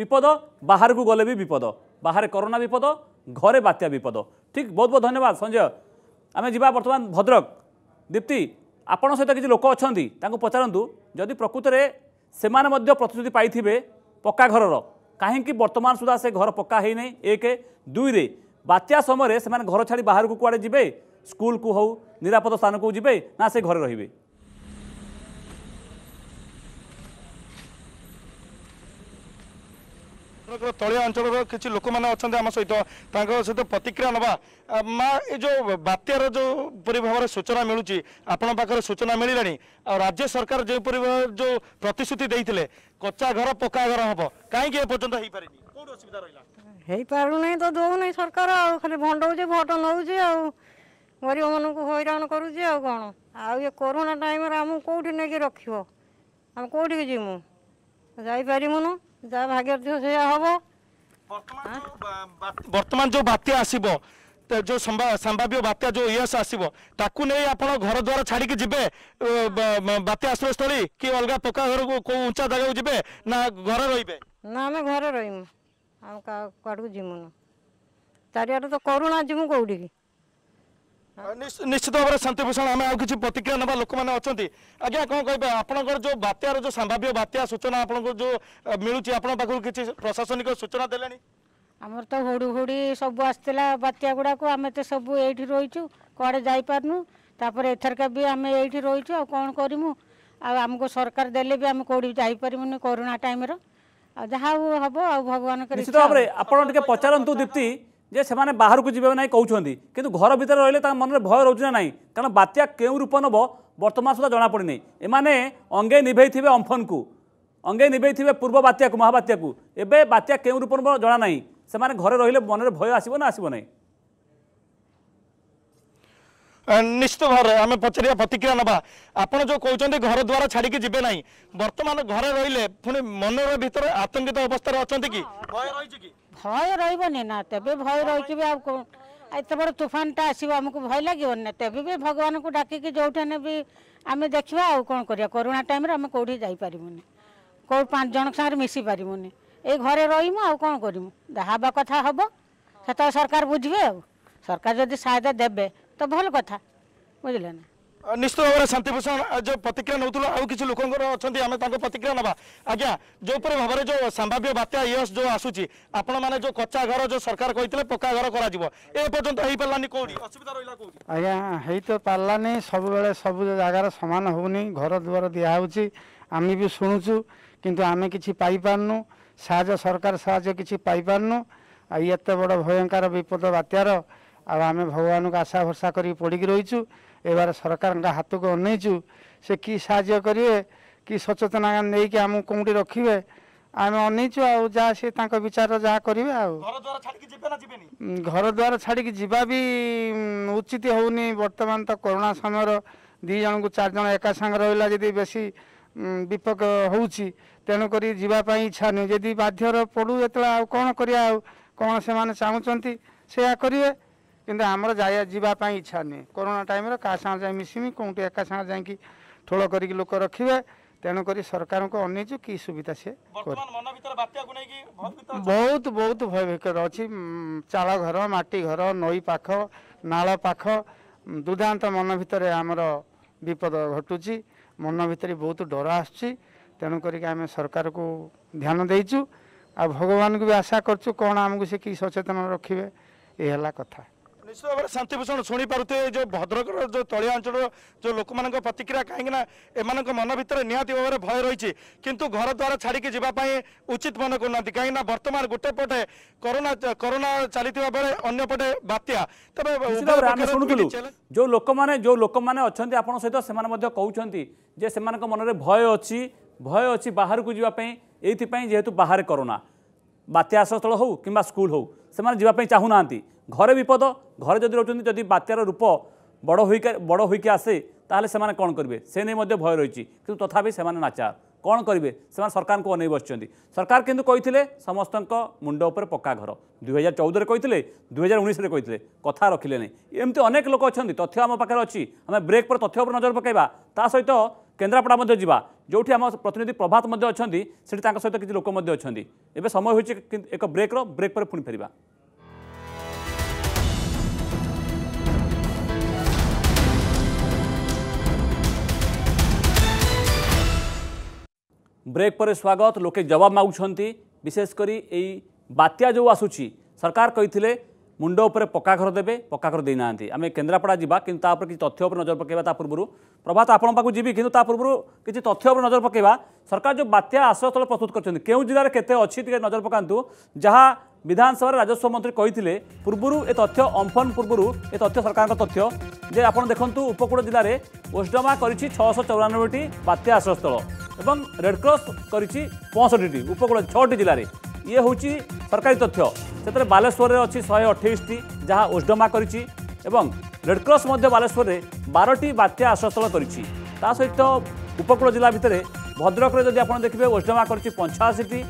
বিপদ বাহারকু গলে বি বিপদ বাহারে করোনা বিপদ ঘরে বাত্যা বিপদ ঠিক বহু বহু ধন্যবাদ সঞ্জয় আমি যা বর্তমান ভদ্রক দীপ্তি আপনার সহ কিছু লোক অনেক তাঁকু পচারু যদি প্রকৃতরে সে প্রতিশ্রুতি পাইবে ପକ୍କା ଘରର କାହିଁକି ବର୍ତ୍ତମାନ ସୁଦ୍ଧା ସେ ଘର ପକ୍କା ହୋଇନାହିଁ ଏକ ଦୁଇରେ ବାତ୍ୟା ସମୟରେ ସେମାନେ ଘର ଛାଡ଼ି ବାହାରକୁ କୁଆଡ଼େ ଯିବେ ସ୍କୁଲକୁ ହେଉ ନିରାପଦ ସ୍ଥାନକୁ ଯିବେ ନା ସେ ଘରେ ରହିବେ ଆପଣଙ୍କର ତଳିଆ ଅଞ୍ଚଳର କିଛି ଲୋକମାନେ ଅଛନ୍ତି ଆମ ସହିତ ତାଙ୍କ ସହିତ ପ୍ରତିକ୍ରିୟା ନେବା ମା ଏ ଯେଉଁ ବାତ୍ୟାର ଯେଉଁପରି ଭାବରେ ସୂଚନା ମିଳୁଛି ଆପଣଙ୍କ ପାଖରେ ସୂଚନା ମିଳିଲାଣି ଆଉ ରାଜ୍ୟ ସରକାର ଯେଉଁପରି ଯେଉଁ ପ୍ରତିଶ୍ରୁତି ଦେଇଥିଲେ କଚ୍ଚା ଘର ପକ୍କା ଘର ହେବ କାହିଁକି ଏପର୍ଯ୍ୟନ୍ତ ହେଇପାରିନି କେଉଁଠି ଅସୁବିଧା ରହିଲା ହେଇପାରୁନାହିଁ ତ ଦେଉନାହିଁ ସରକାର ଆଉ ଖାଲି ଭଣ୍ଡଉଛି ଭୋଟ ନେଉଛି ଆଉ ଗରିବମାନଙ୍କୁ ହଇରାଣ କରୁଛି ଆଉ କ'ଣ ଆଉ ଏ କରୋନା ଟାଇମ୍ରେ ଆମକୁ କେଉଁଠି ନେଇକି ରଖିବ ଆମେ କେଉଁଠିକି ଯିମୁ ଯାଇପାରିବୁନୁ যা ভাগ্যের ଥିବ ସେଇଆ ହବ ବର୍ତ୍ତମାନ ଯୋଉ ବାତ୍ୟା ଆସିବ ଯୋଉ ସମ୍ଭାବ୍ୟ ବାତ୍ୟା ଯୋଉ ଇଏସ୍ ଆସିବ ତାକୁ ନେଇ ଆପଣ ଘର ଦ୍ୱାର ଛାଡିକି ଯିବେ ବାତ୍ୟା ଆଶ୍ରୟସ୍ଥଳୀ କି ଅଲଗା ପକ୍କା ଘରକୁ କୋଉ ଉଞ୍ଚା ଜାଗାକୁ ଯିବେ ନା ଘରେ ରହିବେ ନା ଆମେ ଘରେ ରହିମୁ ଆମେ କୁଆଡ଼କୁ ଯିମୁନୁ ଚାରିଆଡ଼େ ତ କରୁଣା ଯିମୁ କୋଉଠିକି ନିଶ୍ଚିତ ଭାବରେ ଶାନ୍ତିଭୂଷଣ ଆମେ ଆଉ କିଛି ପ୍ରତିକ୍ରିୟା ନେବା ଲୋକମାନେ ଅଛନ୍ତି ଆଜ୍ଞା କ'ଣ କହିବେ ଆପଣଙ୍କର ଯେଉଁ ବାତ୍ୟାର ଯେଉଁ ସମ୍ଭାବ୍ୟ ବାତ୍ୟା ସୂଚନା ଆପଣଙ୍କୁ ଯେଉଁ ମିଳୁଛି ଆପଣଙ୍କ ପାଖକୁ କିଛି ପ୍ରଶାସନିକ ସୂଚନା ଦେଲେଣି ଆମର ତ ହୁଡ଼ୁହୁଡ଼ି ସବୁ ଆସିଥିଲା ବାତ୍ୟା ଗୁଡ଼ାକୁ ଆମେ ତ ସବୁ ଏଇଠି ରହିଛୁ କୁଆଡ଼େ ଯାଇପାରୁନୁ ତାପରେ ଏଥରକ ବି ଆମେ ଏଇଠି ରହିଛୁ ଆଉ କ'ଣ କରିମୁ ଆଉ ଆମକୁ ସରକାର ଦେଲେ ବି ଆମେ କେଉଁଠି ଯାଇପାରିବୁନି କରୋନା ଟାଇମ୍ର ଆଉ ଯାହା ହବ ଆଉ ଭଗବାନଙ୍କ ନିଶ୍ଚିତ ଭାବରେ ଆପଣ ଟିକେ ପଚାରନ୍ତୁ ଦୀପ୍ତି ଯେ ସେମାନେ ବାହାରକୁ ଯିବେ ନାହିଁ କହୁଛନ୍ତି କିନ୍ତୁ ଘର ଭିତରେ ରହିଲେ ତାଙ୍କ ମନରେ ଭୟ ରହୁଛି ନା ନାହିଁ କାରଣ ବାତ୍ୟା କେଉଁ ରୂପ ନେବ ବର୍ତ୍ତମାନ ସୁଦ୍ଧା ଜଣାପଡ଼ିନାହିଁ ଏମାନେ ଅଙ୍ଗେ ନିଭେଇଥିବେ ଅମ୍ଫନକୁ ଅଙ୍ଗେ ନିଭେଇଥିବେ ପୂର୍ବ ବାତ୍ୟାକୁ ମହାବାତ୍ୟାକୁ ଏବେ ବାତ୍ୟା କେଉଁ ରୂପ ନେବ ଜଣାନାହିଁ ସେମାନେ ଘରେ ରହିଲେ ମନରେ ଭୟ ଆସିବ ନା ଆସିବ ନାହିଁ ନିଶ୍ଚିତ ଭାବରେ ଆମେ ପଚାରିବା ପ୍ରତିକ୍ରିୟା ନେବା ଆପଣ ଯେଉଁ କହୁଛନ୍ତି ଘର ଦ୍ୱାର ଛାଡ଼ିକି ଯିବେ ନାହିଁ ବର୍ତ୍ତମାନ ଘରେ ରହିଲେ ପୁଣି ମନର ଭିତରେ ଆତଙ୍କିତ ଅବସ୍ଥାରେ ଅଛନ୍ତି କି ଭୟ ରହିଛି କି ଭୟ ରହିବନି ନା ତେବେ ଭୟ ରହିକି ବି ଆଉ ଏତେ ବଡ଼ ତୁଫାନଟା ଆସିବ ଆମକୁ ଭୟ ଲାଗିବନି ନା ତେବେ ବି ଭଗବାନଙ୍କୁ ଡାକିକି ଯେଉଁଠି ହେଲେ ବି ଆମେ ଦେଖିବା ଆଉ କ'ଣ କରିବା କରୋନା ଟାଇମ୍ରେ ଆମେ କେଉଁଠି ଯାଇପାରିବୁନି କେଉଁ ପାଞ୍ଚ ଜଣଙ୍କ ସାଙ୍ଗରେ ମିଶି ପାରିବୁନି ଏଇ ଘରେ ରହିମୁ ଆଉ କ'ଣ କରିମୁ ଯାହା ହେବା କଥା ହେବ ସେତେବେଳେ ସରକାର ବୁଝିବେ ଆଉ ସରକାର ଯଦି ସହାୟତା ଦେବେ ତ ଭଲ କଥା ବୁଝିଲେ ନା নিশ্চিত ভাবে শান্তিভূষণ যে প্রতিক্রিয়া নেওয়া আউ কিছু লোকর অনেক আমি তাঁর প্রতিক্রিয়া নেবা আজ্ঞা যেপরি ভাবে যে সম্ভাব্য বাত্যা ইয়স যে আসুচি আপন মানে যে কচ্চা ঘর যে সরকার কে পকা ঘর করা এ পর্যন্ত হয়ে পারানি কোটি অসুবিধা রহলা কোটি আজ্ঞা হয়ে তো পারানি সবুলে সবু জায়গার সমান হোনি ঘর দুয়ার দিয়া হচ্ছে আমি বি শুণুছু কিন্তু আমি কিছু পাইপারনু সাহায্য সরকার সাহায্য কিছু পাইপারনু এত বড় ভয়ঙ্কর বিপদ বাত্যার ଆଉ ଆମେ ଭଗବାନଙ୍କୁ ଆଶା ଭରସା କରିକି ପଡ଼ିକି ରହିଛୁ ଏବାର ସରକାରଙ୍କ ହାତକୁ ଅନେଇଛୁ ସେ କି ସାହାଯ୍ୟ କରିବେ କି ସଚେତନା ନେଇକି ଆମକୁ କେଉଁଠି ରଖିବେ ଆମେ ଅନେଇଛୁ ଆଉ ଯାହା ସେ ତାଙ୍କ ବିଚାର ଯାହା କରିବେ ଆଉ ଘର ଦ୍ୱାର ଛାଡ଼ିକି ଯିବା ବି ଉଚିତ ହେଉନି ବର୍ତ୍ତମାନ ତ କରୋନା ସମୟର ଦୁଇ ଜଣଙ୍କୁ ଚାରି ଜଣ ଏକା ସାଙ୍ଗରେ ରହିଲା ଯଦି ବେଶୀ ବିପଦ ହେଉଛି ତେଣୁକରି ଯିବା ପାଇଁ ଇଚ୍ଛା ନୁହେଁ ଯଦି ବାଧ୍ୟର ପଡ଼ୁ ଯେତେବେଳେ ଆଉ କ'ଣ କରିବା ଆଉ କ'ଣ ସେମାନେ ଚାହୁଁଛନ୍ତି ସେୟା କରିବେ କିନ୍ତୁ ଆମର ଯାଇ ଯିବା ପାଇଁ ଇଚ୍ଛା ନୁହେଁ କରୋନା ଟାଇମ୍ରେ କାହା ସାଙ୍ଗରେ ଯାଇ ମିଶିମି କେଉଁଠି ଏକା ସାଙ୍ଗରେ ଯାଇକି ଠୋଳ କରିକି ଲୋକ ରଖିବେ ତେଣୁକରି ସରକାରଙ୍କୁ ଅନେଇଛୁ କି ସୁବିଧା ସିଏ ବହୁତ ବହୁତ ଭୟଭୀକର ଅଛି ଚାଳ ଘର ମାଟି ଘର ନଈ ପାଖ ନାଳ ପାଖ ଦୁର୍ଦ୍ଦାନ୍ତ ମନ ଭିତରେ ଆମର ବିପଦ ଘଟୁଛି ମନ ଭିତରେ ବହୁତ ଡର ଆସୁଛି ତେଣୁ କରିକି ଆମେ ସରକାରକୁ ଧ୍ୟାନ ଦେଇଛୁ ଆଉ ଭଗବାନଙ୍କୁ ବି ଆଶା କରୁଛୁ କ'ଣ ଆମକୁ ସେ କି ସଚେତନ ରଖିବେ ଏ ହେଲା କଥା ନିଶ୍ଚିତ ଭାବରେ ଶାନ୍ତିଭୂଷଣ ଶୁଣିପାରୁଥିବେ ଯେଉଁ ଭଦ୍ରକର ଯେଉଁ ତଳିଆ ଅଞ୍ଚଳର ଯେଉଁ ଲୋକମାନଙ୍କ ପ୍ରତିକ୍ରିୟା କାହିଁକିନା ଏମାନଙ୍କ ମନ ଭିତରେ ନିହାତି ଭାବରେ ଭୟ ରହିଛି କିନ୍ତୁ ଘର ଦ୍ୱାରା ଛାଡ଼ିକି ଯିବା ପାଇଁ ଉଚିତ ମନେ କରୁନାହାନ୍ତି କାହିଁକିନା ବର୍ତ୍ତମାନ ଗୋଟେ ପଟେ କରୋନା କରୋନା ଚାଲିଥିବା ବେଳେ ଅନ୍ୟ ପଟେ ବାତ୍ୟା ତେବେ ଆମେ ଶୁଣୁଥିଲୁ ଯେଉଁ ଲୋକମାନେ ଯେଉଁ ଲୋକମାନେ ଅଛନ୍ତି ଆପଣଙ୍କ ସହିତ ସେମାନେ ମଧ୍ୟ କହୁଛନ୍ତି ଯେ ସେମାନଙ୍କ ମନରେ ଭୟ ଅଛି ଭୟ ଅଛି ବାହାରକୁ ଯିବା ପାଇଁ ଏଇଥିପାଇଁ ଯେହେତୁ ବାହାରେ କରୋନା ବାତ୍ୟା ଆଶ୍ରୟସ୍ଥଳ ହେଉ କିମ୍ବା ସ୍କୁଲ ହେଉ ସେମାନେ ଯିବା ପାଇଁ ଚାହୁଁନାହାନ୍ତି ঘরে বিপদ ঘরে যদি রয়েছেন যদি বাত্যার রূপ বড় হই বড় হইকি আসে তাহলে সে কম করবে সে নিয়ে মধ্যে ভয় রয়েছে কিন্তু তথাপি সে নাচার কম করবে সে সরকার অনাই বসছেন সরকার কিন্তু কে সমস্ত মুন্ড উপরে পক্কা ঘর দুই হাজার চৌদরে কে দুই হাজার উনিশে কে কথা রখিলে না এমতি অনেক লোক অনেক তথ্য আমার পাখে অছি আমি ব্রেক পরে তথ্য উপরে নজর পকাইবা তা সহিত কেন্দ্রাপড়া মধ্যে যা যেটি আমার প্রতিনিধি প্রভাত মধ্যে অনেক সেটি তাঁর সহ কিছু লোক মধ্যে অনেক এবে সময় হয়েছে এক ব্রেক্র ব্রেক পরে পুঁ ফেরা ब्रेक पर स्वागत लोके जवाब मगुंट विशेषकर यत्या जो आसूँ सरकार कही मुंड पक्काघर देते पक्काघर देना आम केन्द्रापड़ा जावा कि किसी तथ्य पर नजर पकड़ा पूर्व प्रभात आपं जी कि पूर्व किसी तथ्य पर नजर पकड़ा सरकार जो बात्या आश्रय स्थल प्रस्तुत करते जिले में केत नजर पका जहाँ ବିଧାନସଭାର ରାଜସ୍ୱ ମନ୍ତ୍ରୀ କହିଥିଲେ ପୂର୍ବରୁ ଏ ତଥ୍ୟ ଅମ୍ଫନ ପୂର୍ବରୁ ଏ ତଥ୍ୟ ସରକାରଙ୍କ ତଥ୍ୟ ଯେ ଆପଣ ଦେଖନ୍ତୁ ଉପକୂଳ ଜିଲ୍ଲାରେ ୱେଷ୍ଟଡମା କରିଛି ଛଅଶହ ଚଉରାନବେଟି ବାତ୍ୟା ଆଶ୍ରୟସ୍ଥଳ ଏବଂ ରେଡ଼କ୍ରସ୍ କରିଛି ପଞ୍ଚଷଠିଟି ଉପକୂଳ ଛଅଟି ଜିଲ୍ଲାରେ ଇଏ ହେଉଛି ସରକାରୀ ତଥ୍ୟ ସେଥିରେ ବାଲେଶ୍ୱରରେ ଅଛି ଶହେ ଅଠେଇଶଟି ଯାହା ୱେଷ୍ଟଡମା କରିଛି ଏବଂ ରେଡ଼କ୍ରସ୍ ମଧ୍ୟ ବାଲେଶ୍ୱରରେ ବାରଟି ବାତ୍ୟା ଆଶ୍ରୟସ୍ଥଳ କରିଛି ତା ସହିତ ଉପକୂଳ ଜିଲ୍ଲା ଭିତରେ ଭଦ୍ରକରେ ଯଦି ଆପଣ ଦେଖିବେ ୱେଷ୍ଟଡମା କରିଛି ପଞ୍ଚାଅଶୀଟି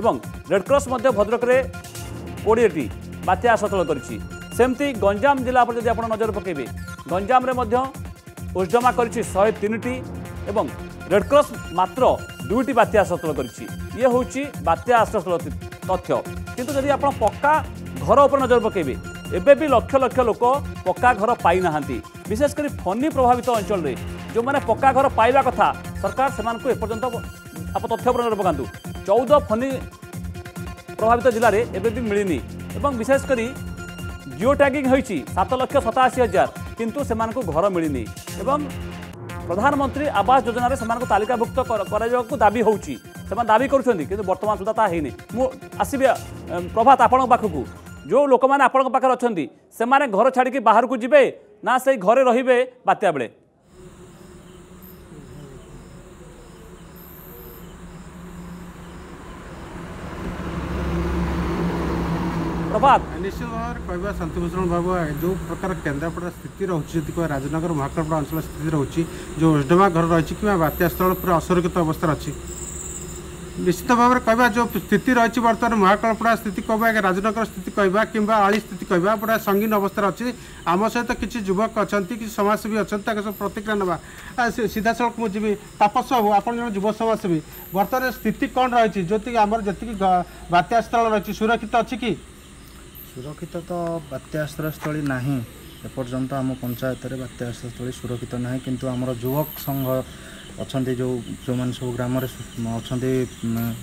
ଏବଂ ରେଡ଼କ୍ରସ୍ ମଧ୍ୟ ଭଦ୍ରକରେ কোড়িয়েটি বাত্যা সচল করেছি সেমতি গঞ্জাম জেলা উপরে যদি আপনার নজর পকাইবে গঞ্জামে উজ্জমা করেছি শহে তিনটি এবং রেডক্রস মাত্র দুইটি বাত্যা সচল করেছি ইয়ে হচ্ছে বাত্যা আশ্রয়স্থল তথ্য কিন্তু যদি আপনার পকা ঘর উপর নজর পকাইবে এবে বি লক্ষ লক্ষ লোক পকা ঘর পাই না বিশেষ করে ফনি প্রভাবিত অঞ্চলের যে পকা ঘর পাইবা কথা সরকার সে এপর্যন্ত আপনার তথ্য উপর নজর পকাতু চৌদ ফনি ପ୍ରଭାବିତ ଜିଲ୍ଲାରେ ଏବେ ବି ମିଳିନି ଏବଂ ବିଶେଷ କରି ଜିଓ ଟ୍ୟାଗିଂ ହୋଇଛି ସାତ ଲକ୍ଷ ସତାଅଶୀ ହଜାର କିନ୍ତୁ ସେମାନଙ୍କୁ ଘର ମିଳିନି ଏବଂ ପ୍ରଧାନମନ୍ତ୍ରୀ ଆବାସ ଯୋଜନାରେ ସେମାନଙ୍କୁ ତାଲିକାଭୁକ୍ତ କରାଯିବାକୁ ଦାବି ହେଉଛି ସେମାନେ ଦାବି କରୁଛନ୍ତି କିନ୍ତୁ ବର୍ତ୍ତମାନ ସୁଦ୍ଧା ତାହା ହେଇନି ମୁଁ ଆସିବି ପ୍ରଭାତ ଆପଣଙ୍କ ପାଖକୁ ଯେଉଁ ଲୋକମାନେ ଆପଣଙ୍କ ପାଖରେ ଅଛନ୍ତି ସେମାନେ ଘର ଛାଡ଼ିକି ବାହାରକୁ ଯିବେ ନା ସେଇ ଘରେ ରହିବେ ବାତ୍ୟା ବେଳେ ପ୍ରଭାତ ନିଶ୍ଚିତ ଭାବରେ କହିବା ଶାନ୍ତିଭୂଷଣ ବାବୁ ଯେଉଁ ପ୍ରକାର କେନ୍ଦ୍ରାପଡ଼ା ସ୍ଥିତି ରହୁଛି ଯଦି କହିବା ରାଜନଗର ମହାକାଳପଡ଼ା ଅଞ୍ଚଳ ସ୍ଥିତି ରହୁଛି ଯେଉଁ ଓଷ୍ଡମା ଘର ରହିଛି କିମ୍ବା ବାତ୍ୟା ସ୍ଥଳ ପୁରା ଅସୁରକ୍ଷିତ ଅବସ୍ଥାରେ ଅଛି ନିଶ୍ଚିତ ଭାବରେ କହିବା ଯେଉଁ ସ୍ଥିତି ରହିଛି ବର୍ତ୍ତମାନ ମହାକାଳପଡ଼ା ସ୍ଥିତି କହିବା ରାଜନଗର ସ୍ଥିତି କହିବା କିମ୍ବା ଆଳି ସ୍ଥିତି କହିବା ପୁରା ସଙ୍ଗୀନ ଅବସ୍ଥାରେ ଅଛି ଆମ ସହିତ କିଛି ଯୁବକ ଅଛନ୍ତି କିଛି ସମାଜସେବୀ ଅଛନ୍ତି ତାଙ୍କ ସବୁ ପ୍ରତିକ୍ରିୟା ନେବା ସିଧାସଳଖ ମୁଁ ଯିବି ତାପସ ବାବୁ ଆପଣ ଜଣେ ଯୁବ ସମାଜସେବୀ ବର୍ତ୍ତମାନ ସ୍ଥିତି କ'ଣ ରହିଛି ଯେଉଁଥିକି ଆମର ଯେତିକି ବାତ୍ୟାସ୍ଥଳ ରହିଛି ସୁରକ୍ଷିତ ଅଛି କି ସୁରକ୍ଷିତ ତ ବାତ୍ୟା ଆଶ୍ରୟସ୍ଥଳୀ ନାହିଁ ଏପର୍ଯ୍ୟନ୍ତ ଆମ ପଞ୍ଚାୟତରେ ବାତ୍ୟା ଆଶ୍ରୟସ୍ଥଳୀ ସୁରକ୍ଷିତ ନାହିଁ କିନ୍ତୁ ଆମର ଯୁବକ ସଂଘ ଅଛନ୍ତି ଯେଉଁ ଯେଉଁମାନେ ସବୁ ଗ୍ରାମରେ ଅଛନ୍ତି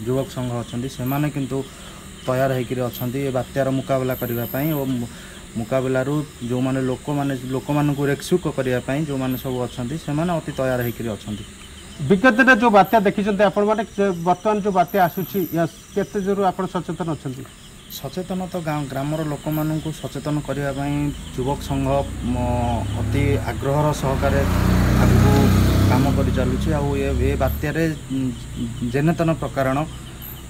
ଯୁବକ ସଂଘ ଅଛନ୍ତି ସେମାନେ କିନ୍ତୁ ତୟାର ହେଇକିରି ଅଛନ୍ତି ଏ ବାତ୍ୟାର ମୁକାବିଲା କରିବା ପାଇଁ ଓ ମୁକାବିଲାରୁ ଯେଉଁମାନେ ଲୋକମାନେ ଲୋକମାନଙ୍କୁ ରେସ୍କ୍ୟୁ କରିବା ପାଇଁ ଯେଉଁମାନେ ସବୁ ଅଛନ୍ତି ସେମାନେ ଅତି ତୟାର ହେଇକିରି ଅଛନ୍ତି ବିଗତରେ ଯେଉଁ ବାତ୍ୟା ଦେଖିଛନ୍ତି ଆପଣମାନେ ବର୍ତ୍ତମାନ ଯେଉଁ ବାତ୍ୟା ଆସୁଛି କେତେ ଦୂର ଆପଣ ସଚେତନ ଅଛନ୍ତି ସଚେତନତା ଗାଁ ଗ୍ରାମର ଲୋକମାନଙ୍କୁ ସଚେତନ କରିବା ପାଇଁ ଯୁବକ ସଂଘ ଅତି ଆଗ୍ରହର ସହକାରେ ଆଗକୁ କାମ କରିଚାଲୁଛି ଆଉ ଏ ଏ ବାତ୍ୟାରେ ଯେନେତନ ପ୍ରକାରଣ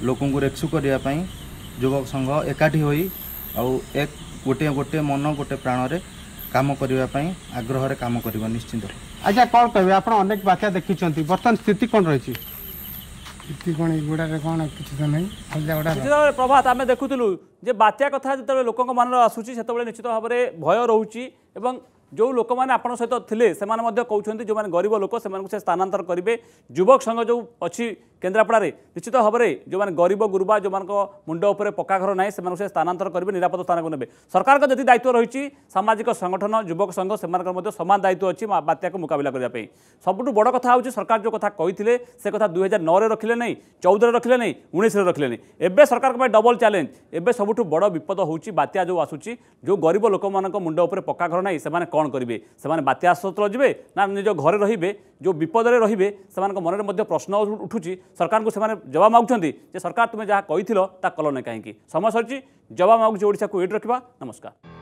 ଲୋକଙ୍କୁ ରେକ୍ସୁ କରିବା ପାଇଁ ଯୁବକ ସଂଘ ଏକାଠି ହୋଇ ଆଉ ଏକ ଗୋଟିଏ ଗୋଟିଏ ମନ ଗୋଟିଏ ପ୍ରାଣରେ କାମ କରିବା ପାଇଁ ଆଗ୍ରହରେ କାମ କରିବ ନିଶ୍ଚିନ୍ତ ଆଜ୍ଞା କ'ଣ କହିବେ ଆପଣ ଅନେକ ବାତ୍ୟା ଦେଖିଛନ୍ତି ବର୍ତ୍ତମାନ ସ୍ଥିତି କ'ଣ ରହିଛି ଏଠି କ'ଣ ଏଗୁଡ଼ାରେ କ'ଣ କିଛି ତ ନାହିଁ ଖାଲି ଗୁଡ଼ା ପ୍ରଭାତ ଆମେ ଦେଖୁଥିଲୁ ଯେ ବାତ୍ୟା କଥା ଯେତେବେଳେ ଲୋକଙ୍କ ମନରେ ଆସୁଛି ସେତେବେଳେ ନିଶ୍ଚିତ ଭାବରେ ଭୟ ରହୁଛି ଏବଂ ଯେଉଁ ଲୋକମାନେ ଆପଣଙ୍କ ସହିତ ଥିଲେ ସେମାନେ ମଧ୍ୟ କହୁଛନ୍ତି ଯେଉଁମାନେ ଗରିବ ଲୋକ ସେମାନଙ୍କୁ ସେ ସ୍ଥାନାନ୍ତର କରିବେ ଯୁବକ ସଂଘ ଯେଉଁ ଅଛି କେନ୍ଦ୍ରାପଡ଼ାରେ ନିଶ୍ଚିତ ଭାବରେ ଯେଉଁମାନେ ଗରିବ ଗୁରୁବା ଯେଉଁମାନଙ୍କ ମୁଣ୍ଡ ଉପରେ ପକ୍କା ଘର ନାହିଁ ସେମାନଙ୍କୁ ସେ ସ୍ଥାନାନ୍ତର କରିବେ ନିରାପଦ ସ୍ଥାନକୁ ନେବେ ସରକାରଙ୍କ ଯଦି ଦାୟିତ୍ୱ ରହିଛି ସାମାଜିକ ସଂଗଠନ ଯୁବକ ସଂଘ ସେମାନଙ୍କର ମଧ୍ୟ ସମାନ ଦାୟିତ୍ୱ ଅଛି ବାତ୍ୟାକୁ ମୁକାବିଲା କରିବା ପାଇଁ ସବୁଠୁ ବଡ଼ କଥା ହେଉଛି ସରକାର ଯେଉଁ କଥା କହିଥିଲେ ସେ କଥା ଦୁଇ ହଜାର ନଅରେ ରଖିଲେ ନାହିଁ ଚଉଦରେ ରଖିଲେ ନାହିଁ ଉଣେଇଶରେ ରଖିଲେ ନାହିଁ ଏବେ ସରକାରଙ୍କ ପାଇଁ ଡବଲ ଚ୍ୟାଲେଞ୍ଜ ଏବେ ସବୁଠୁ ବଡ଼ ବିପଦ ହେଉଛି ବାତ୍ୟା ଯେଉଁ ଆସୁଛି ଯେଉଁ ଗରିବ ଲୋକମାନଙ୍କ ମୁଣ୍ଡ ଉପରେ ପକ୍କା ଘର ନାହିଁ ସେମାନେ କ'ଣ କରିବେ ସେମାନେ ବାତ୍ୟା ଆଶ୍ରୟସ୍ଥଳ ଯିବେ ନା ନିଜ ଘରେ ରହିବେ ଯେଉଁ ବିପଦରେ ରହିବେ ସେମାନଙ୍କ ମନରେ ମଧ୍ୟ ପ୍ରଶ୍ନ ଉଠୁଛି ସରକାରଙ୍କୁ ସେମାନେ ଜବାବ ମାଗୁଛନ୍ତି ଯେ ସରକାର ତୁମେ ଯାହା କହିଥିଲ ତାହା କଲନି କାହିଁକି ସମୟ ସରିଛି ଜବାବ ମାଗୁଛି ଓଡ଼ିଶାକୁ ଏଇଠି ରଖିବା ନମସ୍କାର